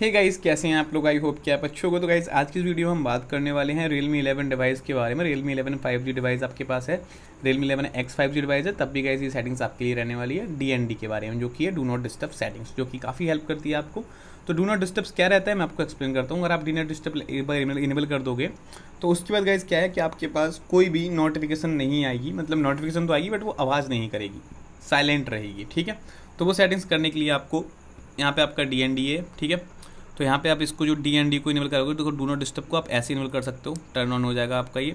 हे hey guys कैसे हैं आप लोग आई होप कि आप अच्छे हो तो गाइज़ आज की वीडियो में हम बात करने वाले हैं Realme 11 डिवाइस के बारे में Realme 11 5G डिवाइस आपके पास है Realme 11 X 5G डिवाइस है तब भी गाइज ये सेटिंग्स आपके लिए रहने वाली है डी के बारे में जो कि है डू नॉट डिस्टर्ब सेटिंग्स जो कि काफ़ी हेल्प करती है आपको तो डू नॉट डिस्टर्ब क्या रहता है मैं आपको एक्सप्लेन करता हूँ अगर आप डी नॉट डिस्टर्ब इनेबल कर दोगे तो उसके बाद गाइज क्या है कि आपके पास कोई भी नोटिफिकेशन नहीं आएगी मतलब नोटिफिकेशन तो आएगी बट वो आवाज़ नहीं करेगी साइलेंट रहेगी ठीक है तो वो सेटिंग्स करने के लिए आपको यहाँ पे आपका डी ठीक है तो यहाँ पे आप इसको जो डी एंड डी को इनेबल करोगे तो डू नॉट डिस्टर्ब को आप ऐसे इनेबल कर सकते हो टर्न ऑन हो जाएगा आपका ये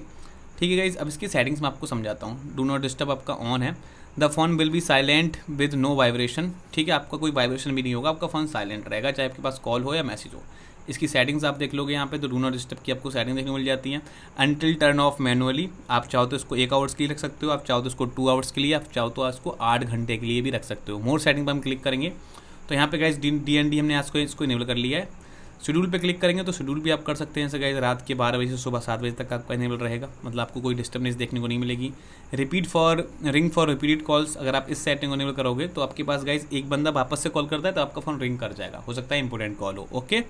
ठीक है गाइज अब इसकी सेटिंग्स मैं आपको समझाता हूँ डू नॉट डिस्टर्ब आपका ऑन है the phone will be silent with no vibration ठीक है आपका कोई वाइब्रेशन भी नहीं होगा आपका फ़ोन साइलेंट रहेगा चाहे आपके पास कॉल हो या मैसेज हो इसकी सेटिंग्स आप देख लोगे यहाँ पे तो डू नॉट डिस्टर्ब की आपको सेटिंग देखने मिल जाती हैं अनटिल टर्न ऑफ मैनुअली आप चाहो तो इसको एक आवर्स के लिए रख सकते हो आप चाहो तो इसको टू आवर्स के लिए आप चाहो तो इसको आठ घंटे के लिए भी रख सकते हो मोर सेटिंग पर हम क्लिक करेंगे तो यहाँ पे गाइज डी एन डी हमने आज को इसको इनेबल कर लिया है शेड्यूल पे क्लिक करेंगे तो शेड्यूल भी आप कर सकते हैं जैसे गाइज रात के बारह बजे से सुबह सात बजे तक आपका इनेबल रहेगा मतलब आपको कोई डिस्टर्बेंस देखने को नहीं मिलेगी repeat for ring for repeated calls अगर आप इस सेटिंग को इनेबल करोगे तो आपके पास गाइज एक बंदा वापस से कॉल करता है तो आपका फ़ोन रिंग कर जाएगा हो सकता है इंपॉर्टेंट कॉल हो okay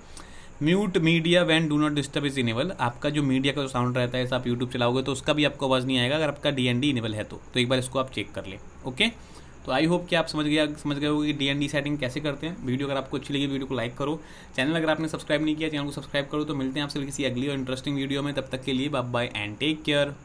mute media when do not disturb is enable आपका जो मीडिया का जो साउंड रहता है आप यूट्यूब चलाओगे तो उसका भी आपको आवाज़ नहीं आएगा अगर आपका डी एन डी इनेबल है तो, तो एक बार इसको आप चेक कर लें ओके तो आई होप कि आप समझ गया समझ गए हो कि डी एन डी सेटिंग कैसे करते हैं वीडियो अगर आपको अच्छी लगी वीडियो को लाइक करो चैनल अगर आपने सब्सक्राइब नहीं किया चैनल को सब्सक्राइब करो तो मिलते हैं आपसे किसी अगली और इंटरेस्टिंग वीडियो में तब तक के लिए bye bye and take care